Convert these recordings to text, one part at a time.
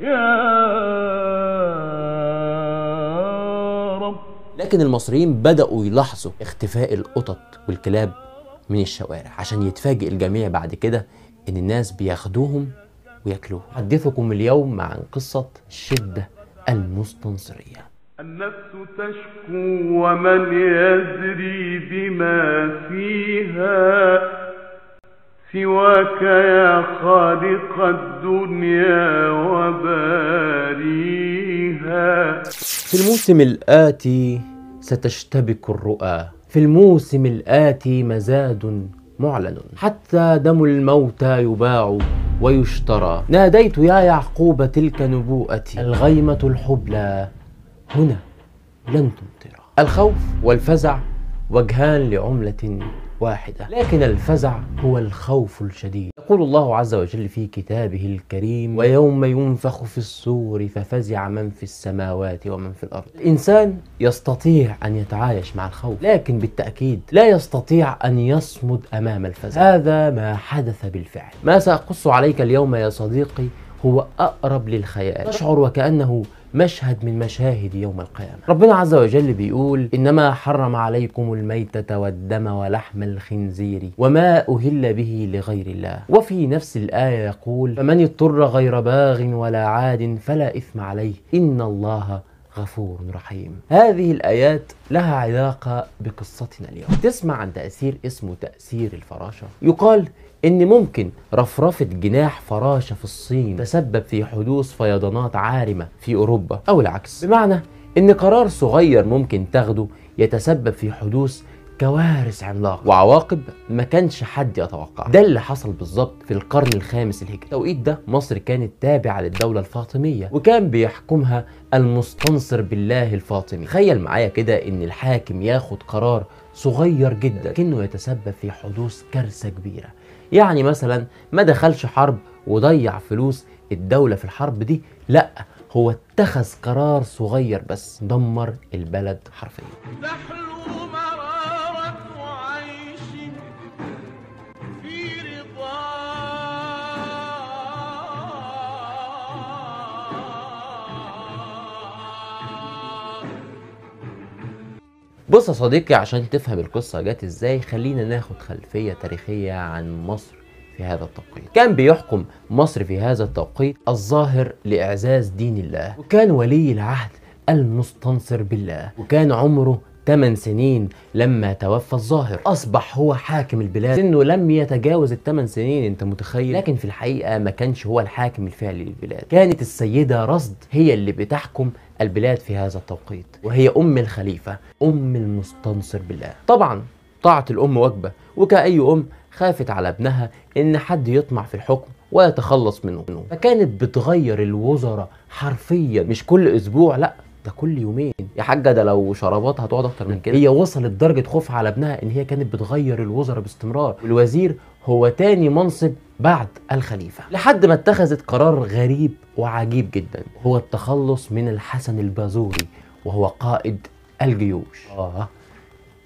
يا رب لكن المصريين بدأوا يلاحظوا اختفاء القطط والكلاب من الشوارع عشان يتفاجئ الجميع بعد كده ان الناس بياخدوهم وياكلوهم حدثكم اليوم عن قصة الشدة المستنصرية النفس تشكو ومن يزري بما فيها سواك يا خالق الدنيا وباريها في الموسم الآتي ستشتبك الرؤى في الموسم الآتي مزاد معلن حتى دم الموتى يباع ويشترى ناديت يا يعقوب تلك نبوءتي الغيمة الحبلى هنا لن تمطر الخوف والفزع وجهان لعملة واحدة لكن الفزع هو الخوف الشديد يقول الله عز وجل في كتابه الكريم ويوم ينفخ في الصور ففزع من في السماوات ومن في الأرض الإنسان يستطيع أن يتعايش مع الخوف لكن بالتأكيد لا يستطيع أن يصمد أمام الفزع هذا ما حدث بالفعل ما سأقص عليك اليوم يا صديقي هو أقرب للخيال تشعر وكأنه مشهد من مشاهد يوم القيامة ربنا عز وجل بيقول إنما حرم عليكم الميتة والدم ولحم الخنزير وما أهل به لغير الله وفي نفس الآية يقول فمن اضطر غير باغ ولا عاد فلا إثم عليه إن الله غفور رحيم هذه الآيات لها علاقة بقصتنا اليوم تسمع عن تأثير اسمه تأثير الفراشة يقال إن ممكن رفرفة جناح فراشة في الصين تسبب في حدوث فيضانات عارمة في أوروبا أو العكس بمعنى إن قرار صغير ممكن تاخده يتسبب في حدوث كوارث عملاقة وعواقب ما كانش حد يتوقعها ده اللي حصل بالظبط في القرن الخامس الهجري التوقيت ده مصر كانت تابعة للدولة الفاطمية وكان بيحكمها المستنصر بالله الفاطمي تخيل معايا كده ان الحاكم ياخد قرار صغير جدا لكنه يتسبب في حدوث كارثة كبيرة يعني مثلا ما دخلش حرب وضيع فلوس الدولة في الحرب دي لا هو اتخذ قرار صغير بس دمر البلد حرفيا بص يا صديقي عشان تفهم القصة جت ازاي خلينا ناخد خلفية تاريخية عن مصر في هذا التوقيت كان بيحكم مصر في هذا التوقيت الظاهر لإعزاز دين الله وكان ولي العهد المستنصر بالله وكان عمره 8 سنين لما توفى الظاهر اصبح هو حاكم البلاد سنه لم يتجاوز ال 8 سنين انت متخيل لكن في الحقيقه ما كانش هو الحاكم الفعلي للبلاد كانت السيده رصد هي اللي بتحكم البلاد في هذا التوقيت وهي أم الخليفة أم المستنصر بالله طبعا طاعة الأم واجبة وكأي أم خافت على ابنها إن حد يطمع في الحكم ويتخلص منه فكانت بتغير الوزراء حرفيا مش كل أسبوع لأ ده كل يومين يا حاجه ده لو شربات هتقعد اكتر من كده هي وصلت درجه خوفها على ابنها ان هي كانت بتغير الوزراء باستمرار والوزير هو تاني منصب بعد الخليفة لحد ما اتخذت قرار غريب وعجيب جدا هو التخلص من الحسن البازوري وهو قائد الجيوش آه.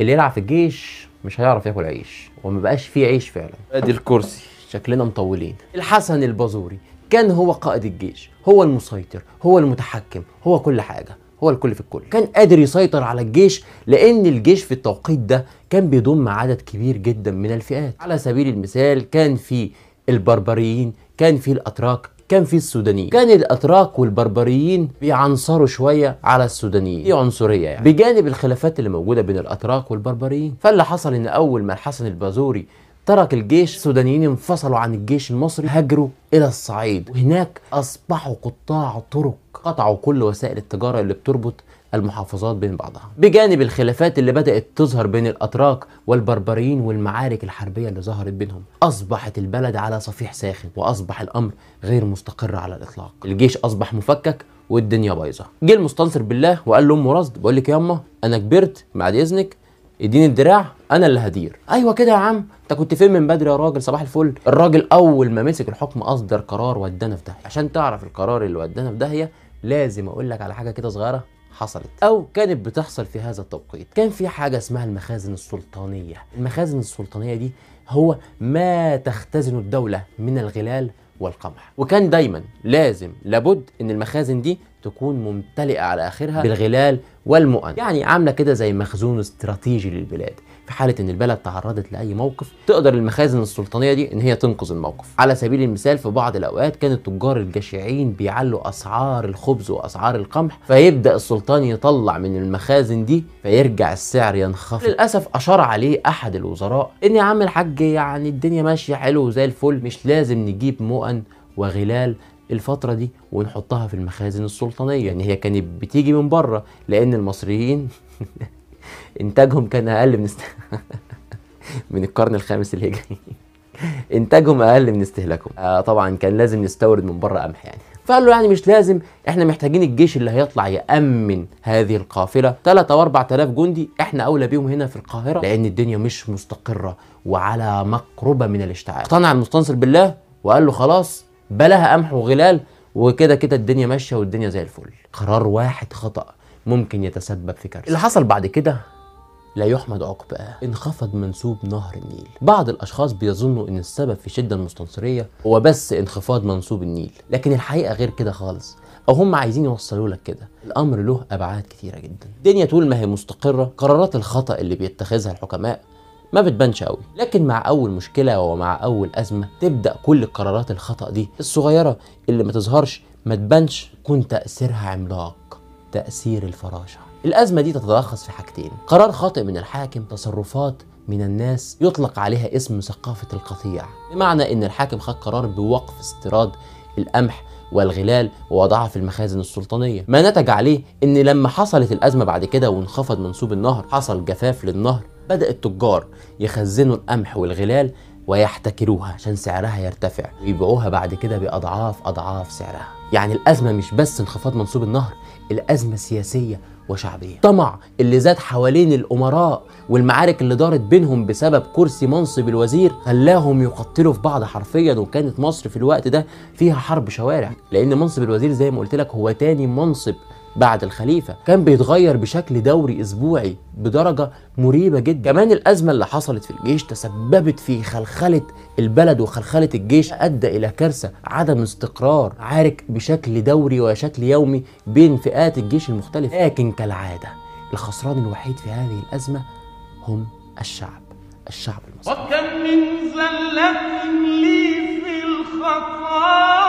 اللي يلعب في الجيش مش هيعرف ياكل عيش وما بقاش فيه عيش فعلا ادي الكرسي شكلنا مطولين الحسن البازوري كان هو قائد الجيش هو المسيطر هو المتحكم هو كل حاجة هو الكل في الكل كان قادر يسيطر على الجيش لان الجيش في التوقيت ده كان بيضم عدد كبير جدا من الفئات على سبيل المثال كان في البربريين كان في الاتراك كان في السودانيين كان الاتراك والبربريين بيعنصروا شويه على السودانيين دي عنصريه يعني بجانب الخلافات اللي موجوده بين الاتراك والبربريين فاللي حصل ان اول ما الحسن البازوري ترك الجيش السودانيين انفصلوا عن الجيش المصري هاجروا الى الصعيد وهناك اصبحوا قطاع طرق قطعوا كل وسائل التجاره اللي بتربط المحافظات بين بعضها بجانب الخلافات اللي بدأت تظهر بين الأتراك والبربريين والمعارك الحربية اللي ظهرت بينهم أصبحت البلد على صفيح ساخن وأصبح الأمر غير مستقر على الإطلاق الجيش أصبح مفكك والدنيا بايظه جه المستنصر بالله وقال لامه رصد بقول لك إيه ياما انا كبرت بعد اذنك اديني الدراع انا اللي هدير ايوه كده يا عم انت كنت فين من بدري يا راجل صباح الفل الراجل اول ما مسك الحكم اصدر قرار ودانا في داهيه عشان تعرف القرار اللي ودانا في داهيه لازم اقول لك على حاجه كده صغيره حصلت او كانت بتحصل في هذا التوقيت كان في حاجه اسمها المخازن السلطانيه المخازن السلطانيه دي هو ما تختزن الدوله من الغلال والقمح وكان دايما لازم لابد ان المخازن دي تكون ممتلئه على اخرها بالغلال والمؤن يعني عامله كده زي مخزون استراتيجي للبلاد في حاله ان البلد تعرضت لاي موقف تقدر المخازن السلطانيه دي ان هي تنقذ الموقف على سبيل المثال في بعض الاوقات كان التجار الجشعين بيعلوا اسعار الخبز واسعار القمح فيبدا السلطان يطلع من المخازن دي فيرجع السعر ينخفض للاسف اشار عليه احد الوزراء ان يا عم الحاج يعني الدنيا ماشيه حلو زي الفل مش لازم نجيب مؤن وغلال الفترة دي ونحطها في المخازن السلطانية يعني هي كانت بتيجي من بره لأن المصريين انتاجهم كان اقل من است... من القرن الخامس الهجري انتاجهم اقل من استهلاكهم آه طبعا كان لازم نستورد من بره قمح يعني فقال له يعني مش لازم احنا محتاجين الجيش اللي هيطلع يامن هذه القافله 3 او 4000 جندي احنا اولى بيهم هنا في القاهره لان الدنيا مش مستقره وعلى مقربه من الاشتعال اقتنع المستنصر بالله وقال له خلاص بلاها قمح وغلال وكده كده الدنيا ماشيه والدنيا زي الفل قرار واحد خطا ممكن يتسبب في كارثه اللي حصل بعد كده لا يحمد عقباه انخفض منسوب نهر النيل بعض الاشخاص بيظنوا ان السبب في شده المستنصريه هو بس انخفاض منسوب النيل لكن الحقيقه غير كده خالص او هم عايزين يوصلوا لك كده الامر له ابعاد كتيره جدا الدنيا طول ما هي مستقره قرارات الخطا اللي بيتخذها الحكماء ما بتبانش قوي لكن مع اول مشكله ومع اول ازمه تبدا كل القرارات الخطا دي الصغيره اللي ما تظهرش ما تبانش تكون تاثيرها عملاق تأثير الفراشة الأزمة دي تتلخص في حاجتين قرار خاطئ من الحاكم تصرفات من الناس يطلق عليها اسم ثقافة القطيع بمعنى أن الحاكم خد قرار بوقف استيراد القمح والغلال ووضعها في المخازن السلطانية ما نتج عليه أن لما حصلت الأزمة بعد كده وانخفض منسوب النهر حصل جفاف للنهر بدأ التجار يخزنوا القمح والغلال ويحتكروها عشان سعرها يرتفع ويبيعوها بعد كده بأضعاف أضعاف سعرها يعني الأزمة مش بس انخفاض منسوب النهر الأزمة السياسية وشعبية طمع اللي زاد حوالين الأمراء والمعارك اللي دارت بينهم بسبب كرسي منصب الوزير خلاهم يقتلوا في بعض حرفيا وكانت مصر في الوقت ده فيها حرب شوارع لأن منصب الوزير زي ما قلت لك هو تاني منصب بعد الخليفة كان بيتغير بشكل دوري أسبوعي بدرجة مريبة جدا كمان الأزمة اللي حصلت في الجيش تسببت في خلخلة البلد وخلخلة الجيش أدى إلى كارثة عدم استقرار عارك بشكل دوري وشكل يومي بين فئات الجيش المختلفة لكن كالعادة الخسران الوحيد في هذه الأزمة هم الشعب الشعب المصري وكم من زلة لي في الخطايا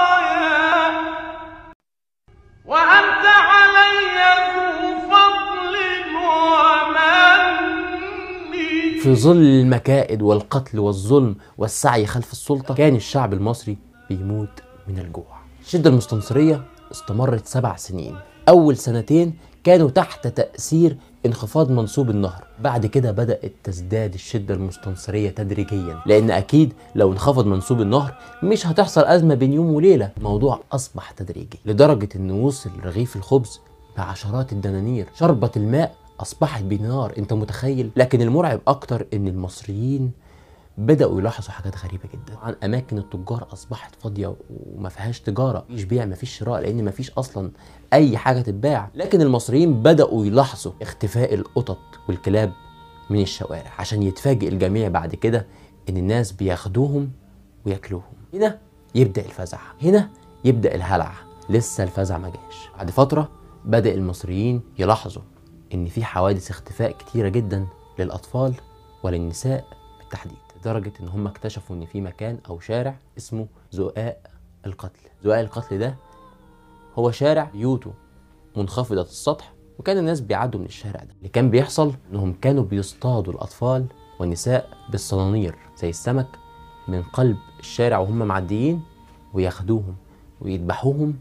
في ظل المكائد والقتل والظلم والسعي خلف السلطة كان الشعب المصري بيموت من الجوع الشدة المستنصرية استمرت سبع سنين أول سنتين كانوا تحت تأثير انخفاض منسوب النهر بعد كده بدأت تزداد الشدة المستنصرية تدريجيا لأن أكيد لو انخفض منسوب النهر مش هتحصل أزمة بين يوم وليلة الموضوع أصبح تدريجي لدرجة أنه وصل رغيف الخبز بعشرات الدنانير شربة الماء أصبحت بنار أنت متخيل لكن المرعب أكتر أن المصريين بدأوا يلاحظوا حاجات غريبة جدا عن أماكن التجار أصبحت فاضية وما فيهاش تجارة مفيش بيع مفيش شراء لأن مفيش أصلا أي حاجة تتباع لكن المصريين بدأوا يلاحظوا اختفاء القطط والكلاب من الشوارع عشان يتفاجئ الجميع بعد كده إن الناس بياخدوهم وياكلوهم هنا يبدأ الفزع هنا يبدأ الهلع لسه الفزع ما جاش بعد فترة بدأ المصريين يلاحظوا إن في حوادث اختفاء كتيرة جدا للأطفال وللنساء بالتحديد لدرجة إن هم اكتشفوا إن في مكان أو شارع اسمه زقاق القتل زقاق القتل ده هو شارع يوتو منخفضة السطح وكان الناس بيعدوا من الشارع ده اللي كان بيحصل إنهم كانوا بيصطادوا الأطفال والنساء بالصنانير زي السمك من قلب الشارع وهم معديين وياخدوهم ويذبحوهم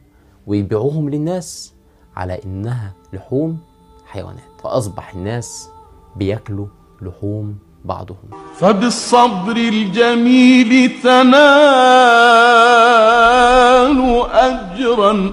ويبيعوهم للناس على إنها لحوم حيوانات فأصبح الناس بياكلوا لحوم بعضهم فبالصبر الجميل تنال أجرا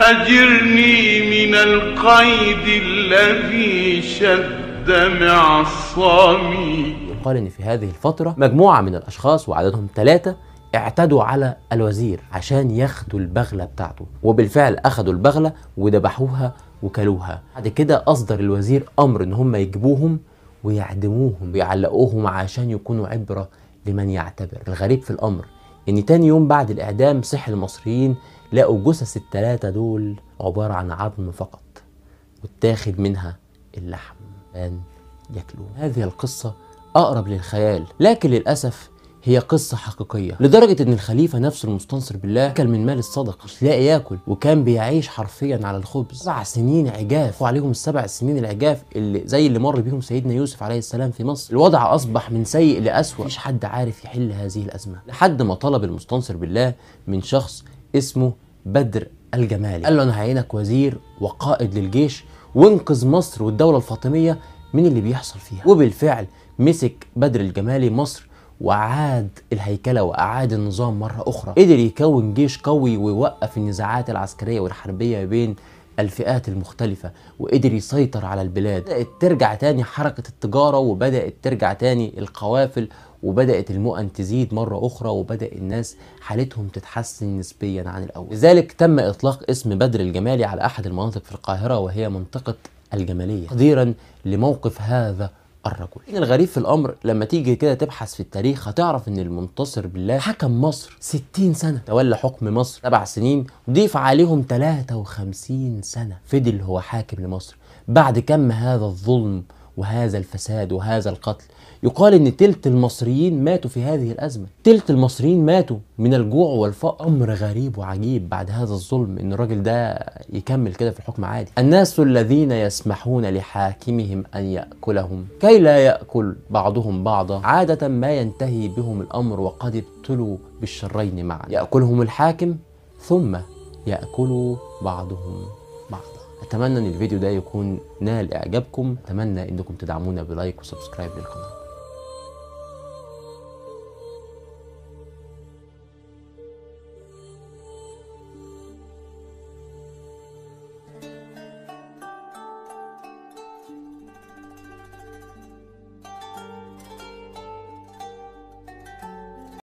أجرني من القيد الذي شد معصامي يقال أن في هذه الفترة مجموعة من الأشخاص وعددهم ثلاثة اعتدوا على الوزير عشان ياخدوا البغلة بتاعته وبالفعل أخدوا البغلة ودبحوها وكلوها بعد كده أصدر الوزير أمر إن هم يجيبوهم ويعدموهم ويعلقوهم عشان يكونوا عبرة لمن يعتبر الغريب في الأمر إن تاني يوم بعد الإعدام صح المصريين لقوا جثث التلاتة دول عبارة عن عظم فقط واتاخد منها اللحم كان ياكلوه هذه القصة أقرب للخيال لكن للأسف هي قصة حقيقية لدرجة ان الخليفة نفسه المستنصر بالله اكل من مال الصدقة مش لاقي ياكل وكان بيعيش حرفيا على الخبز سبع سنين عجاف وعليهم السبع سنين العجاف اللي زي اللي مر بيهم سيدنا يوسف عليه السلام في مصر الوضع اصبح من سيء لأسوأ مفيش حد عارف يحل هذه الأزمة لحد ما طلب المستنصر بالله من شخص اسمه بدر الجمالي قال له انا هعينك وزير وقائد للجيش وانقذ مصر والدولة الفاطمية من اللي بيحصل فيها وبالفعل مسك بدر الجمالي مصر وأعاد الهيكلة وأعاد النظام مرة أخرى قدر يكون جيش قوي ويوقف النزاعات العسكرية والحربية بين الفئات المختلفة وقدر يسيطر على البلاد بدأت ترجع تاني حركة التجارة وبدأت ترجع تاني القوافل وبدأت المؤن تزيد مرة أخرى وبدأ الناس حالتهم تتحسن نسبيا عن الأول لذلك تم إطلاق اسم بدر الجمالي على أحد المناطق في القاهرة وهي منطقة الجمالية تقديرا لموقف هذا الرجل إن الغريب في الامر لما تيجي كده تبحث في التاريخ هتعرف ان المنتصر بالله حكم مصر 60 سنه تولى حكم مصر 7 سنين ضيف عليهم 53 سنه فضل هو حاكم لمصر بعد كم هذا الظلم وهذا الفساد وهذا القتل يقال ان تلت المصريين ماتوا في هذه الازمه تلت المصريين ماتوا من الجوع والفقر امر غريب وعجيب بعد هذا الظلم ان الراجل ده يكمل كده في الحكم عادي الناس الذين يسمحون لحاكمهم ان ياكلهم كي لا ياكل بعضهم بعضا عاده ما ينتهي بهم الامر وقد ابتلوا بالشرين معا ياكلهم الحاكم ثم يأكلوا بعضهم اتمنى ان الفيديو ده يكون نال اعجابكم اتمنى انكم تدعمونا بلايك وسبسكرايب للقناه